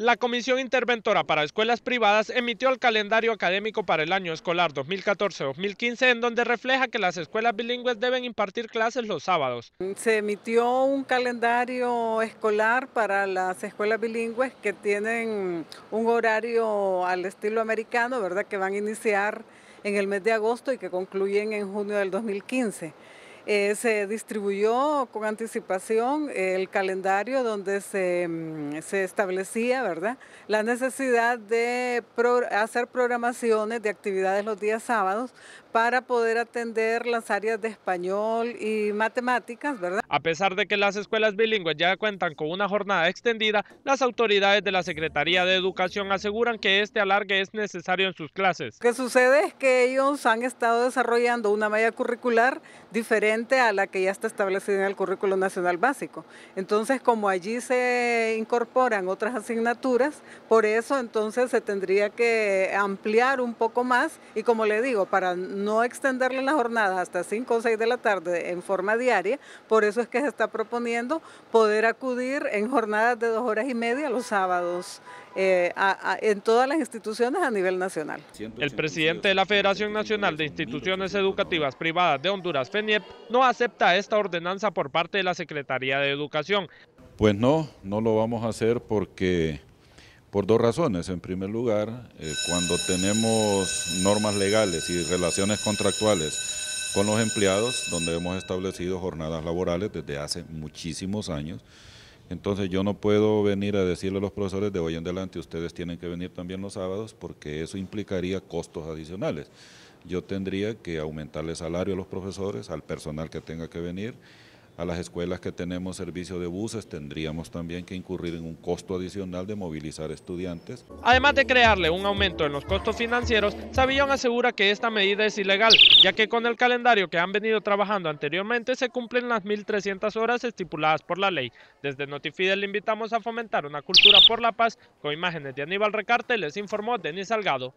La Comisión Interventora para Escuelas Privadas emitió el calendario académico para el año escolar 2014-2015 en donde refleja que las escuelas bilingües deben impartir clases los sábados. Se emitió un calendario escolar para las escuelas bilingües que tienen un horario al estilo americano, ¿verdad? que van a iniciar en el mes de agosto y que concluyen en junio del 2015. Eh, se distribuyó con anticipación el calendario donde se, mm, establecía ¿verdad? la necesidad de hacer programaciones de actividades los días sábados para poder atender las áreas de español y matemáticas, ¿verdad? A pesar de que las escuelas bilingües ya cuentan con una jornada extendida, las autoridades de la Secretaría de Educación aseguran que este alargue es necesario en sus clases. Lo que sucede es que ellos han estado desarrollando una malla curricular diferente a la que ya está establecida en el Currículo Nacional Básico. Entonces, como allí se incorporan otras asignaturas, por eso entonces se tendría que ampliar un poco más y como le digo, para no extenderle la jornada hasta 5 o 6 de la tarde en forma diaria, por eso que se está proponiendo poder acudir en jornadas de dos horas y media los sábados eh, en todas las instituciones a nivel nacional. El presidente de la Federación Nacional de Instituciones Educativas Privadas de Honduras, FENIEP, no acepta esta ordenanza por parte de la Secretaría de Educación. Pues no, no lo vamos a hacer porque... Por dos razones. En primer lugar, eh, cuando tenemos normas legales y relaciones contractuales con los empleados, donde hemos establecido jornadas laborales desde hace muchísimos años. Entonces yo no puedo venir a decirle a los profesores de hoy en adelante, ustedes tienen que venir también los sábados, porque eso implicaría costos adicionales. Yo tendría que aumentarle salario a los profesores, al personal que tenga que venir, a las escuelas que tenemos servicio de buses tendríamos también que incurrir en un costo adicional de movilizar estudiantes. Además de crearle un aumento en los costos financieros, Sabillón asegura que esta medida es ilegal, ya que con el calendario que han venido trabajando anteriormente se cumplen las 1.300 horas estipuladas por la ley. Desde Notifidel le invitamos a fomentar una cultura por la paz. Con imágenes de Aníbal Recarte les informó Denis Salgado.